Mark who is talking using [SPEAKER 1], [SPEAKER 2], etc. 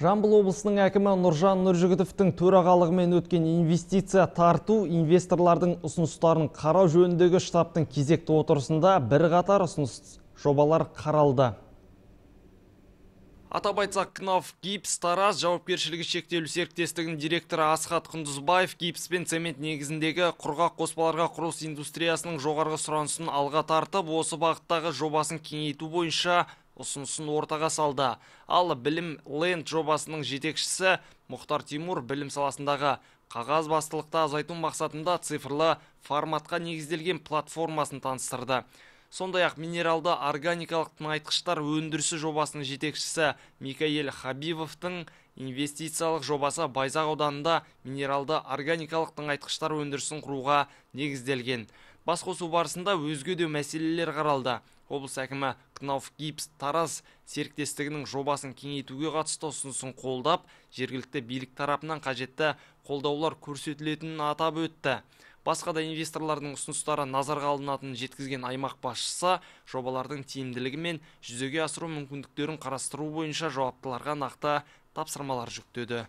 [SPEAKER 1] жамбыл облысының әкімі нұржан нұржігітовтің төрағалығымен өткен инвестиция тарту инвесторлардың ұсыныстарын қарау жөніндегі штабтың кезекті отырысында бірқатар ұсыныс жобалар қаралды атап айтсақ кнаф гипс тараз жауапкершілігі шектеулі серіктестігінің директоры асхат құндызбаев гипс пен цемент негізіндегі құрғақ қоспаларға құрылыс индустриясының жоғарғы сұранысын алға тартып осы бағыттағы жобасын кеңейту бойынша ұсынысын ортаға салды ал білім ленд жобасының жетекшісі мұхтар тимур білім саласындағы қағаз бастылықты азайту мақсатында цифрлы форматқа негізделген платформасын таныстырды сондай ақ минералды органикалық тыңайтқыштар өндірісі жобасының жетекшісі микаэль хабибовтың инвестициялық жобасы байзақ ауданында минералды органикалық тыңайтқыштар өндірісін құруға негізделген басқосу барысында өзге де мәселелер қаралды облыс әкімі кнауф гипс тараз серіктестігінің жобасын кеңейтуге қатысты ұсынысын қолдап жергілікті билік тарапынан қажетті қолдаулар көрсетілетінін атап өтті басқа да инвесторлардың ұсыныстары назарға алынатынын жеткізген аймақ басшысы жобалардың тиімділігі мен жүзеге асыру мүмкіндіктерін қарастыру бойынша жауаптыларға нақты тапсырмалар жүктеді